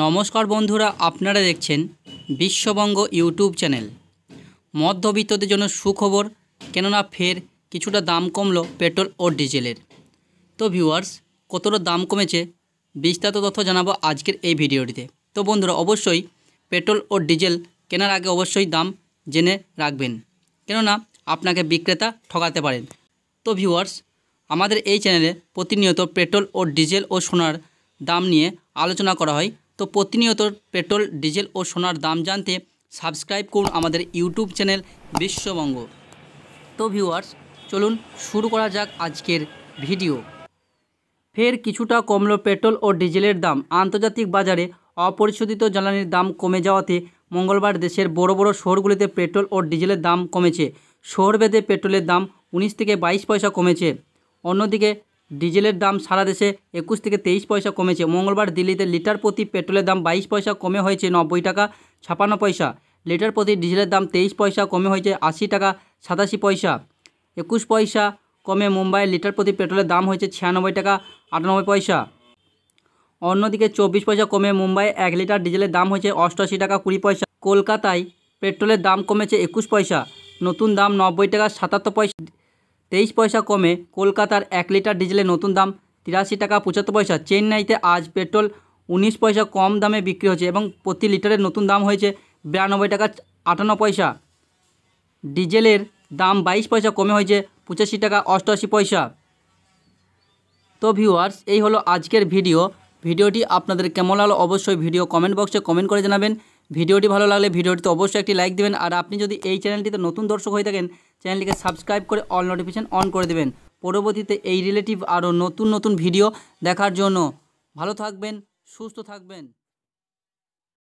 নমস্কার বন্ধুরা আপনারা দেখছেন বিশ্ববঙ্গ ইউটিউব চ্যানেল মধ্যবিত্তদের জন্য সুখবর কেননা ফের কিছুটা দাম কমলো পেট্রোল ও ডিজেলের তো ভিউয়ার্স কতটা দাম কমেছে বিস্তারিত তথ্য জানাবো আজকের এই ভিডিওটিতে তো বন্ধুরা অবশ্যই পেট্রোল ও ডিজেল কেনার আগে অবশ্যই দাম জেনে রাখবেন কেননা আপনাকে বিক্রেতা ঠকাতে পারেন তো ভিউয়ার্স আমাদের এই চ্যানেলে প্রতিনিয়ত পেট্রোল ও ডিজেল ও সোনার দাম নিয়ে আলোচনা করা হয় তো প্রতিনিয়ত পেট্রোল ডিজেল ও সোনার দাম জানতে সাবস্ক্রাইব করুন আমাদের ইউটিউব চ্যানেল বিশ্ববঙ্গ তো ভিউয়ার্স চলুন শুরু করা যাক আজকের ভিডিও ফের কিছুটা কমলো পেট্রোল ও ডিজেলের দাম আন্তর্জাতিক বাজারে অপরিশোধিত জ্বালানির দাম কমে যাওয়াতে মঙ্গলবার দেশের বড় বড় শহরগুলিতে পেট্রোল ও ডিজেলের দাম কমেছে শহরভেদে পেট্রোলের দাম উনিশ থেকে বাইশ পয়সা কমেছে অন্যদিকে ডিজেলের দাম সারা দেশে একুশ থেকে তেইশ পয়সা কমেছে মঙ্গলবার দিল্লিতে লিটার প্রতি পেট্রোলের দাম বাইশ পয়সা কমে হয়েছে নব্বই টাকা ছাপান্ন পয়সা লিটার প্রতি ডিজেলের দাম তেইশ পয়সা কমে হয়েছে আশি টাকা সাতাশি পয়সা একুশ পয়সা কমে মুম্বাইয়ের লিটার প্রতি পেট্রোলের দাম হয়েছে ছিয়ানব্বই টাকা আটানব্বই পয়সা অন্যদিকে চব্বিশ পয়সা কমে মুম্বাই এক লিটার ডিজেলের দাম হয়েছে অষ্টআশি টাকা কুড়ি পয়সা কলকাতায় পেট্রোলের দাম কমেছে একুশ পয়সা নতুন দাম নব্বই টাকা সাতাত্তর পয়সা তেইশ পয়সা কমে কলকাতার এক লিটার ডিজেলের নতুন দাম তিরাশি টাকা পঁচাত্তর পয়সা চেন্নাইতে আজ পেট্রোল উনিশ পয়সা কম দামে বিক্রি হচ্ছে এবং প্রতি লিটারের নতুন দাম হয়েছে বিরানব্বই টাকা আটান্ন পয়সা ডিজেলের দাম বাইশ পয়সা কমে হয়েছে পঁচাশি টাকা অষ্টআশি পয়সা তো ভিউয়ার্স এই হলো আজকের ভিডিও ভিডিওটি আপনাদের কেমন লাগলো অবশ্যই ভিডিও কমেন্ট বক্সে কমেন্ট করে জানাবেন ভিডিওটি ভালো লাগলে ভিডিওটিতে অবশ্যই একটি লাইক দেবেন আর আপনি যদি এই চ্যানেলটিতে নতুন দর্শক হয়ে থাকেন চ্যানেলটিকে সাবস্ক্রাইব করে অল নোটিফিকেশান অন করে দেবেন পরবর্তীতে এই রিলেটিভ আরও নতুন নতুন ভিডিও দেখার জন্য ভালো থাকবেন সুস্থ থাকবেন